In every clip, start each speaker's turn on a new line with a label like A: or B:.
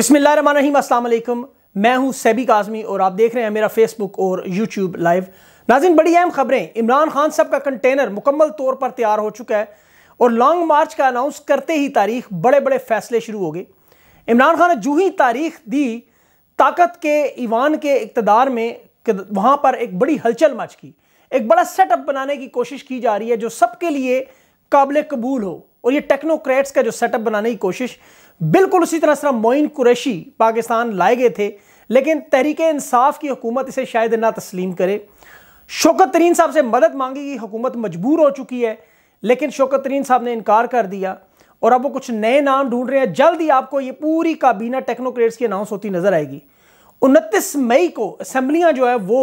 A: बिस्मिल्लाम असलम मैं हूं सैबी काजमी और आप देख रहे हैं मेरा फेसबुक और यूट्यूब लाइव नाजिन बड़ी अहम खबरें इमरान खान साहब का कंटेनर मुकम्मल तौर पर तैयार हो चुका है और लॉन्ग मार्च का अनाउंस करते ही तारीख बड़े बड़े फैसले शुरू हो गए इमरान खान ने जू ही तारीख दी ताकत के ईवान के इकतदार में वहाँ पर एक बड़ी हलचल मच की एक बड़ा सेटअप बनाने की कोशिश की जा रही है जो सबके लिए काबिल कबूल हो और ये टेक्नोक्रेट्स का जो सेटअप बनाने की कोशिश बिल्कुल उसी तरह से मोइन कुरैशी पाकिस्तान लाए गए थे लेकिन तहरीक इंसाफ की हुकूमत इसे शायद ना तस्लीम करे शौकत तरीन साहब से मदद मांगी कि हुकूमत मजबूर हो चुकी है लेकिन शौकत तरीन साहब ने इनकार कर दिया और अब वो कुछ नए नाम ढूंढ रहे हैं जल्द ही आपको ये पूरी काबीना टेक्नोक्रेट्स की अनाउंस होती नजर आएगी उनतीस मई को असम्बलियाँ जो है वो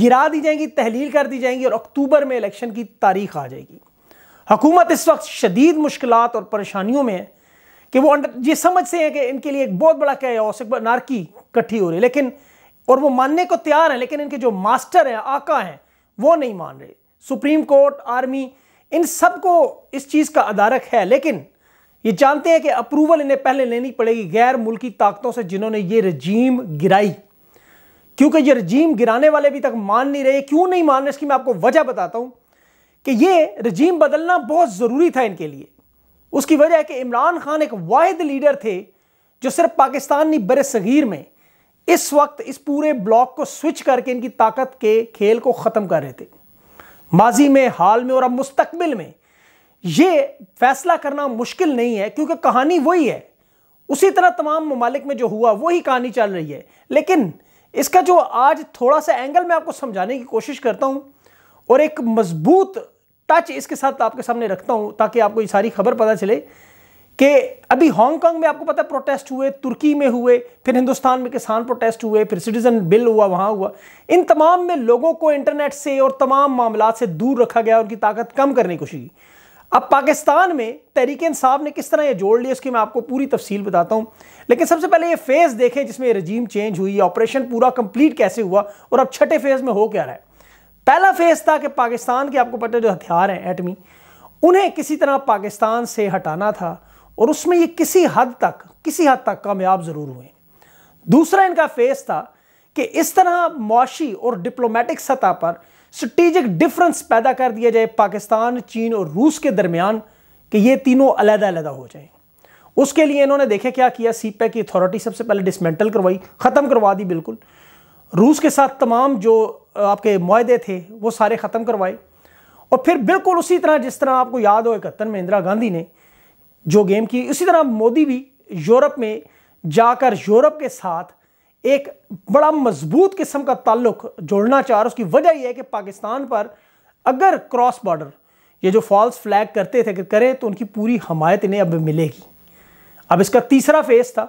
A: गिरा दी जाएंगी तहलील कर दी जाएंगी और अक्टूबर में इलेक्शन की तारीख आ जाएगी हुकूमत इस वक्त शदीद मुश्किल और परेशानियों में है कि वो अंडर ये समझते हैं कि इनके लिए एक बहुत बड़ा है एक नारकी इकट्ठी हो रही है लेकिन और वो मानने को तैयार हैं लेकिन इनके जो मास्टर हैं आका हैं वो नहीं मान रहे सुप्रीम कोर्ट आर्मी इन सब को इस चीज़ का अदारक है लेकिन ये जानते हैं कि अप्रूवल इन्हें पहले लेनी पड़ेगी गैर मुल्की ताकतों से जिन्होंने ये रजीम गिराई क्योंकि ये रजीम गिराने वाले अभी तक मान नहीं रहे क्यों नहीं मान रहे इसकी मैं आपको वजह बताता हूँ कि ये रजीम बदलना बहुत ज़रूरी था इनके लिए उसकी वजह है कि इमरान खान एक वाद लीडर थे जो सिर्फ पाकिस्तानी बर सगीर में इस वक्त इस पूरे ब्लॉक को स्विच करके इनकी ताकत के खेल को ख़त्म कर रहे थे माजी में हाल में और अब मुस्तबिल में ये फैसला करना मुश्किल नहीं है क्योंकि कहानी वही है उसी तरह तमाम ममालिक में जो हुआ वही कहानी चल रही है लेकिन इसका जो आज थोड़ा सा एंगल मैं आपको समझाने की कोशिश करता हूँ और एक मजबूत टच इसके साथ आपके सामने रखता हूँ ताकि आपको ये सारी खबर पता चले कि अभी हांगकांग में आपको पता है प्रोटेस्ट हुए तुर्की में हुए फिर हिंदुस्तान में किसान प्रोटेस्ट हुए फिर सिटीजन बिल हुआ वहाँ हुआ इन तमाम में लोगों को इंटरनेट से और तमाम मामला से दूर रखा गया उनकी ताकत कम करने की कोशिश की अब पाकिस्तान में तहरीक इंसाफ ने किस तरह ये जोड़ लिया उसकी मैं आपको पूरी तफसील बताता हूँ लेकिन सबसे पहले ये फेज़ देखें जिसमें रजीम चेंज हुई ऑपरेशन पूरा कंप्लीट कैसे हुआ और अब छठे फेज़ में हो क्या रहा है पहला फेज था कि पाकिस्तान के आपको पता जो हथियार हैं एटमी उन्हें किसी तरह पाकिस्तान से हटाना था और उसमें ये किसी हद तक किसी हद तक कामयाब ज़रूर हुए दूसरा इनका फेज था कि इस तरह मुआशी और डिप्लोमेटिक सतह पर स्ट्रेटिक डिफरेंस पैदा कर दिया जाए पाकिस्तान चीन और रूस के दरमियान कि ये तीनों अलहदा अलहदा हो जाएं उसके लिए इन्होंने देखे क्या किया सी e की अथॉरिटी सबसे पहले डिसमेंटल करवाई ख़त्म करवा दी बिल्कुल रूस के साथ तमाम जो आपके माहदे थे वो सारे ख़त्म करवाए और फिर बिल्कुल उसी तरह जिस तरह आपको याद हो इकहत्तर में इंदिरा गांधी ने जो गेम की उसी तरह मोदी भी यूरोप में जाकर यूरोप के साथ एक बड़ा मजबूत किस्म का ताल्लुक जोड़ना चाह रहा उसकी वजह यह है कि पाकिस्तान पर अगर क्रॉस बॉर्डर ये जो फॉल्स फ्लैग करते थे अगर करें तो उनकी पूरी हमायत इन्हें अब मिलेगी अब इसका तीसरा फेज था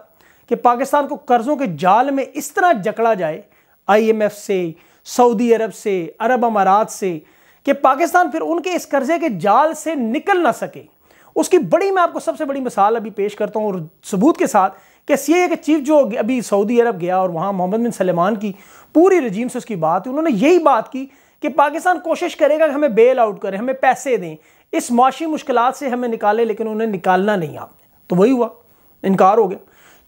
A: कि पाकिस्तान को कर्ज़ों के जाल में इस तरह जकड़ा जाए आईएमएफ से सऊदी अरब से अरब अमारात से कि पाकिस्तान फिर उनके इस कर्जे के जाल से निकल ना सके उसकी बड़ी मैं आपको सबसे बड़ी मिसाल अभी पेश करता हूँ और सबूत के साथ कि सी के चीफ जो अभी सऊदी अरब गया और वहाँ मोहम्मद बिन सलेमान की पूरी रजीम से उसकी बात हुई उन्होंने यही बात की कि पाकिस्तान कोशिश करेगा कि हमें बेल आउट करें हमें पैसे दें इस माशी मुश्किल से हमें निकाले लेकिन उन्हें निकालना नहीं आपने तो वही हुआ इनकार हो गया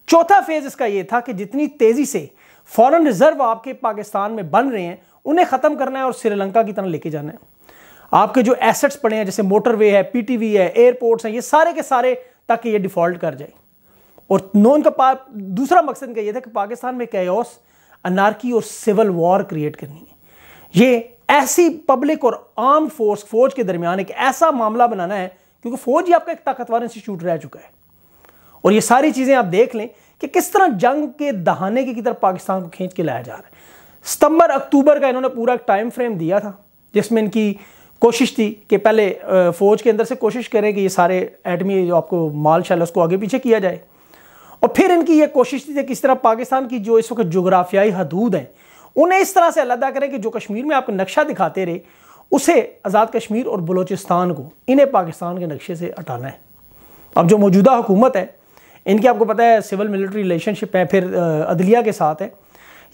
A: चौथा फेज़ इसका ये था कि जितनी तेज़ी से फॉरेन रिजर्व आपके पाकिस्तान में बन रहे हैं उन्हें ख़त्म करना है और श्रीलंका की तरह लेके जाना है आपके जो एसेट्स पड़े हैं जैसे मोटरवे है पीटीवी है एयरपोर्ट्स हैं ये सारे के सारे ताकि ये डिफ़ॉल्ट कर जाए और नो पा दूसरा मकसद का ये था कि पाकिस्तान में कैस अनारकी और सिविल वॉर क्रिएट करनी है ये ऐसी पब्लिक और आर्म फोर्स फौज के दरमियान एक ऐसा मामला बनाना है क्योंकि फौज ही आपका एक ताकतवर इंस्टीट्यूट रह चुका है और ये सारी चीज़ें आप देख लें कि किस तरह जंग के दहाने की तरफ पाकिस्तान को खींच के लाया जा रहा है सितंबर अक्टूबर का इन्होंने पूरा टाइम फ्रेम दिया था जिसमें इनकी कोशिश थी कि पहले फ़ौज के अंदर से कोशिश करें कि ये सारे एटमी जो आपको माल शाल उसको आगे पीछे किया जाए और फिर इनकी ये कोशिश थी कि किस तरह पाकिस्तान की जो इस वक्त जोग्राफियाई हदूद हैं उन्हें इस तरह से अलहदा करें कि जो कश्मीर में आपको नक्शा दिखाते रहे उसे आज़ाद कश्मीर और बलूचिस्तान को इन्हें पाकिस्तान के नक्शे से हटाना है अब जो मौजूदा हुकूमत है इनकी आपको पता है सिविल मिलिट्री रिलेशनशिप है फिर अदलिया के साथ है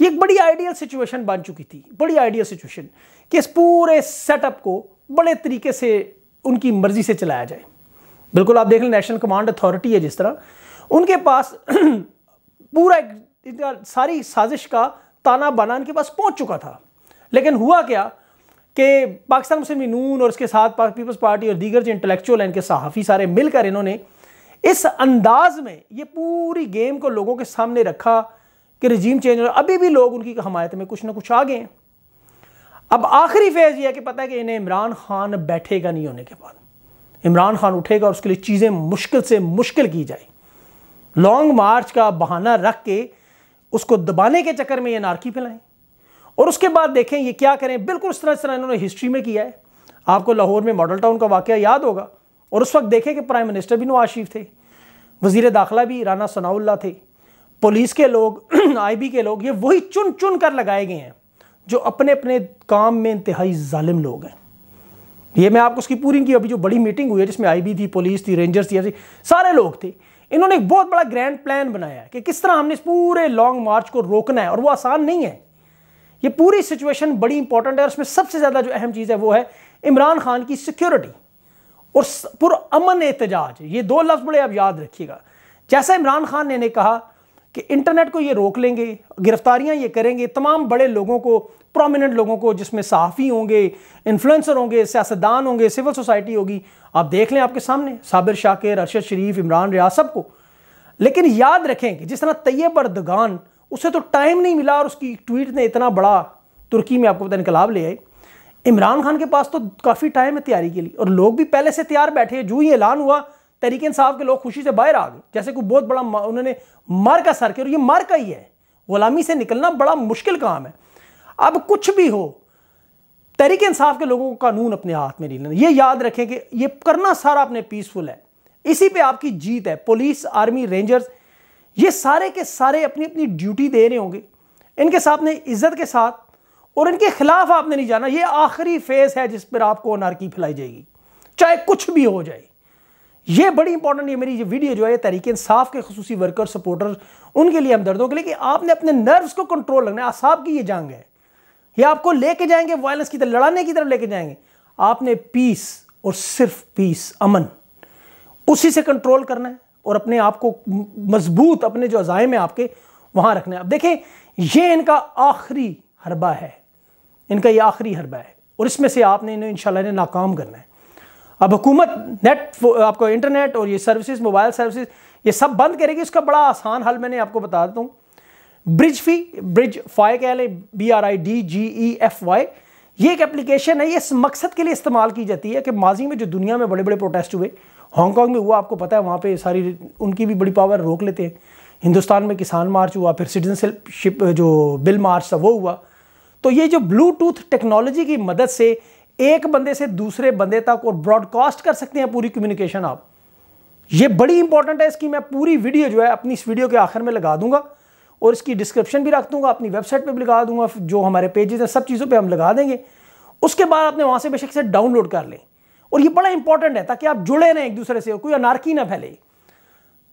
A: ये एक बड़ी आइडियल सिचुएशन बन चुकी थी बड़ी आइडियल सिचुएशन कि इस पूरे सेटअप को बड़े तरीके से उनकी मर्जी से चलाया जाए बिल्कुल आप देख लें नेशनल कमांड अथॉरिटी है जिस तरह उनके पास पूरा एक सारी साजिश का ताना बाना इनके पास पहुंच चुका था लेकिन हुआ क्या कि पाकिस्तान मुस्लिम नून और उसके साथ पीपल्स पार्टी और दीगर जो इंटेलेक्चुअल हैं इनके सहाफ़ी सारे मिलकर इन्होंने इस अंदाज में ये पूरी गेम को लोगों के सामने रखा कि रजीम चेंज हो अभी भी लोग उनकी हमायत में कुछ ना कुछ आ गए हैं अब आखिरी फेज़ यह कि पता है कि इन्हें इमरान खान बैठेगा नहीं होने के बाद इमरान खान उठेगा और उसके लिए चीज़ें मुश्किल से मुश्किल की जाए लॉन्ग मार्च का बहाना रख के उसको दबाने के चक्कर में ये नारकी फैलाएं और उसके बाद देखें ये क्या करें बिल्कुल इस तरह इस तरह इन्होंने हिस्ट्री में किया है आपको लाहौर में मॉडल टाउन का वाक्य याद होगा और उस वक्त देखें कि प्राइम मिनिस्टर भी नवाज शरीफ थे वजीर दाखिला भी राना सनाउल्ला थे पुलिस के लोग आईबी के लोग ये वही चुन चुन कर लगाए गए हैं जो अपने अपने काम में इंतहाई ालिम लोग हैं ये मैं आपको उसकी पूरी की अभी जो बड़ी मीटिंग हुई है जिसमें आईबी थी पुलिस थी रेंजर्स थी सारे लोग थे इन्होंने एक बहुत बड़ा ग्रैंड प्लान बनाया है कि किस तरह हमने इस पूरे लॉन्ग मार्च को रोकना है और वो आसान नहीं है ये पूरी सिचुएशन बड़ी इंपॉर्टेंट है और उसमें सबसे ज़्यादा जो अहम चीज़ है वो है इमरान खान की सिक्योरिटी और पुरअमन एहतजाज ये दो लफ्ज़ बड़े आप याद रखिएगा जैसा इमरान खान ने, ने कहा कि इंटरनेट को ये रोक लेंगे गिरफ्तारियां ये करेंगे तमाम बड़े लोगों को प्रोमिनेंट लोगों को जिसमें सहाफ़ी होंगे इन्फ्लुएंसर होंगे सियासतदान होंगे सिविल सोसाइटी होगी आप देख लें आपके सामने साबिर शाकिर अरशद शरीफ इमरान रियाज सबको लेकिन याद रखें कि जिस तरह तैयब अरदगान उसे तो टाइम नहीं मिला और उसकी ट्वीट ने इतना बड़ा तुर्की में आपको पता इनकलाब ले आई इमरान खान के पास तो काफ़ी टाइम है तैयारी के लिए और लोग भी पहले से तैयार बैठे जो ही ऐलान हुआ तहरीक इंसाफ के लोग खुशी से बाहर आ गए जैसे कोई बहुत बड़ा उन्होंने मार का सर किया और ये मार का ही है गुलामी से निकलना बड़ा मुश्किल काम है अब कुछ भी हो तहरीक इंसाफ के लोगों को कानून अपने हाथ में नहीं लेना ये याद रखें कि ये करना सारा अपने पीसफुल है इसी पर आपकी जीत है पुलिस आर्मी रेंजर्स ये सारे के सारे अपनी अपनी ड्यूटी दे रहे होंगे इनके साथ ने इज्जत के साथ और इनके खिलाफ आपने नहीं जाना ये आखिरी फेज है जिस पर आपको अनारकी फैलाई जाएगी चाहे कुछ भी हो जाए ये बड़ी इंपॉर्टेंट ये मेरी ये वीडियो जो है ये तरीके इंसाफ के खसूसी वर्कर सपोर्टर उनके लिए हमदर्दों के लिए कि आपने अपने नर्व्स को कंट्रोल रखना है आसाब की ये जंग है ये आपको लेके जाएंगे वायलेंस की तरफ लड़ाने की तरफ लेके जाएंगे आपने पीस और सिर्फ पीस अमन उसी से कंट्रोल करना है और अपने आप को मजबूत अपने जो अजायम है आपके वहां रखना है अब देखें यह इनका आखिरी हरबा है इनका ये आखिरी हरबा है और इसमें से आपने इन्हें इन इन्हें नाकाम करना है अब हुकूमत नेट आपको इंटरनेट और ये सर्विसेज मोबाइल सर्विसेज ये सब बंद करेगी उसका बड़ा आसान हल मैंने आपको बता देता हूँ ब्रिज फी ब्रिज फाई कह लें B R I D G E F Y ये एक एप्लीकेशन है ये इस मकसद के लिए इस्तेमाल की जाती है कि माजी में जो दुनिया में बड़े बड़े प्रोटेस्ट हुए हांगकॉन्ग में हुआ आपको पता है वहाँ पर सारी उनकी भी बड़ी पावर रोक लेते हैं हिंदुस्तान में किसान मार्च हुआ फिर सिटीजनशिप जो बिल मार्च था वो हुआ तो ये जो ब्लूटूथ टेक्नोलॉजी की मदद से एक बंदे से दूसरे बंदे तक और ब्रॉडकास्ट कर सकते हैं पूरी कम्युनिकेशन आप ये बड़ी इंपॉर्टेंट है इसकी मैं पूरी वीडियो जो है अपनी इस वीडियो के आखिर में लगा दूंगा और इसकी डिस्क्रिप्शन भी रख दूंगा अपनी वेबसाइट पे भी लगा दूंगा जो हमारे पेजेस हैं सब चीज़ों पे हम लगा देंगे उसके बाद आपने वहाँ से बेशक से डाउनलोड कर लें और ये बड़ा इंपॉर्टेंट है ताकि आप जुड़े रहें एक दूसरे से कोई अनारकी ना फैले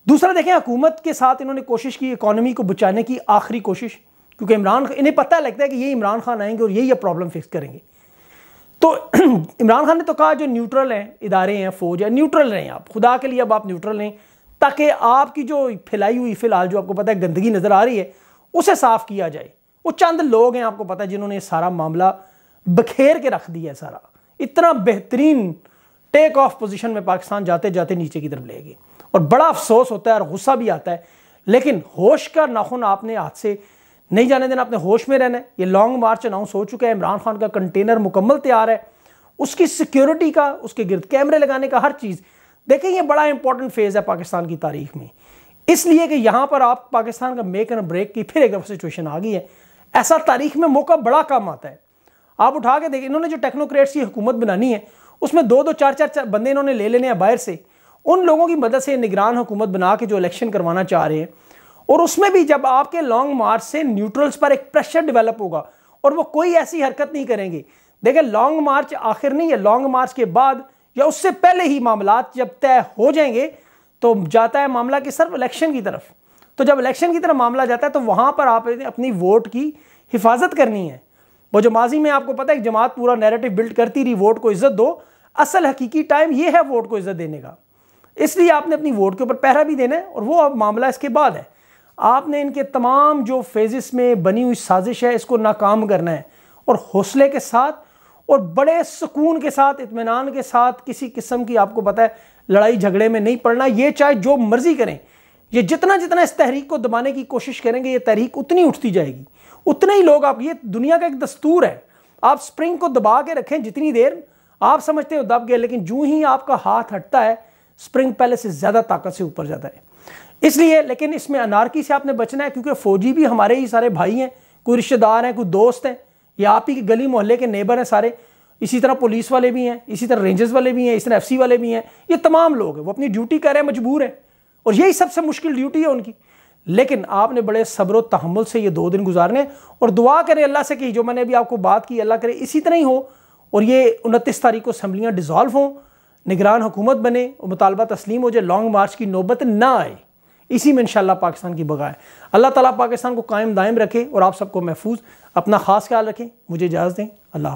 A: दूसरा देखें हुकूमत के साथ इन्होंने कोशिश की इकोनॉमी को बचाने की आखिरी कोशिश क्योंकि इमरान इन्हें पता लगता है कि ये इमरान खान आएंगे और यही ये प्रॉब्लम फिक्स करेंगे तो इमरान खान ने तो कहा जो न्यूट्रल हैं इदारे हैं फ़ौज है न्यूट्रल रहें आप खुदा के लिए अब आप न्यूट्रल रहें ताकि आपकी जो फैलाई हुई फ़िलहाल जो आपको पता है गंदगी नज़र आ रही है उसे साफ़ किया जाए वो चंद लोग हैं आपको पता है जिन्होंने सारा मामला बखेर के रख दिया है सारा इतना बेहतरीन टेक ऑफ पोजीशन में पाकिस्तान जाते जाते नीचे की तरफ ले गए और बड़ा अफसोस होता है और गुस्सा भी आता है लेकिन होश का नाखून आपने हाथ से नहीं जाने देना अपने होश में रहना है ये लॉन्ग मार्च अनाउंस हो चुका है इमरान खान का कंटेनर मुकम्मल तैयार है उसकी सिक्योरिटी का उसके गिरद कैमरे लगाने का हर चीज़ देखें ये बड़ा इंपॉर्टेंट फेज़ है पाकिस्तान की तारीख में इसलिए कि यहाँ पर आप पाकिस्तान का मेक एंड ब्रेक की फिर एक दफ़ा सिचुएशन आ गई है ऐसा तारीख में मौका बड़ा काम आता है आप उठा के देखें इन्होंने जो टेक्नोक्रेट्स की हुकूमत बनानी है उसमें दो दो चार चार, चार बंदे इन्होंने ले लेने हैं बाहर से उन लोगों की मदद से निगरान हुकूमत बना के जो इलेक्शन करवाना चाह रहे हैं और उसमें भी जब आपके लॉन्ग मार्च से न्यूट्रल्स पर एक प्रेशर डेवलप होगा और वो कोई ऐसी हरकत नहीं करेंगे देखिए लॉन्ग मार्च आखिर नहीं है लॉन्ग मार्च के बाद या उससे पहले ही मामला जब तय हो जाएंगे तो जाता है मामला कि सिर्फ इलेक्शन की तरफ तो जब इलेक्शन की तरफ मामला जाता है तो वहाँ पर आप अपनी वोट की हिफाजत करनी है वो जो माजी में आपको पता है जमात पूरा नैरेटिव बिल्ड करती रही वोट को इज्जत दो असल हकीकी टाइम ये है वोट को इज्जत देने का इसलिए आपने अपनी वोट के ऊपर पहरा भी देना है और वो अब मामला इसके बाद है आपने इनके तमाम जो फेजिस में बनी हुई साजिश है इसको नाकाम करना है और हौसले के साथ और बड़े सुकून के साथ इतमान के साथ किसी किस्म की आपको पता है लड़ाई झगड़े में नहीं पड़ना ये चाहे जो मर्ज़ी करें ये जितना जितना इस तहरीक को दबाने की कोशिश करेंगे ये तहरीक उतनी उठती जाएगी उतने ही लोग आप ये दुनिया का एक दस्तूर है आप स्प्रिंग को दबा के रखें जितनी देर आप समझते हो दब गए लेकिन जूँ ही आपका हाथ हटता है स्प्रिंग पहले से ज़्यादा ताकत से ऊपर जाता है इसलिए लेकिन इसमें अनारकी से आपने बचना है क्योंकि फ़ौजी भी हमारे ही सारे भाई हैं कोई रिश्तेदार हैं कोई दोस्त हैं या आप ही गली मोहल्ले के नेबर हैं सारे इसी तरह पुलिस वाले भी हैं इसी तरह रेंजर्स वाले भी हैं इस तरह एफ वाले भी हैं ये तमाम लोग हैं वो अपनी ड्यूटी कर रहे हैं मजबूर हैं और यही सबसे मुश्किल ड्यूटी है उनकी लेकिन आपने बड़े सब्र तहमल से ये दो दिन गुजारने और दुआ करें अल्लाह से कि जो मैंने अभी आपको बात की अल्लाह करे इसी तरह ही हो और ये उनतीस तारीख को असम्बलियाँ डिज़ोल्व हों निगरान हुकूमत बने और मुतालबा तस्लीम हो जाए लॉन्ग मार्च की नौबत ना आए इसी में इंशाल्लाह पाकिस्तान की बगा है अल्लाह ताला पाकिस्तान को कायम दायम रखे और आप सबको महफूज अपना ख़ास ख्याल रखें मुझे इजाज़ दें अल्लाह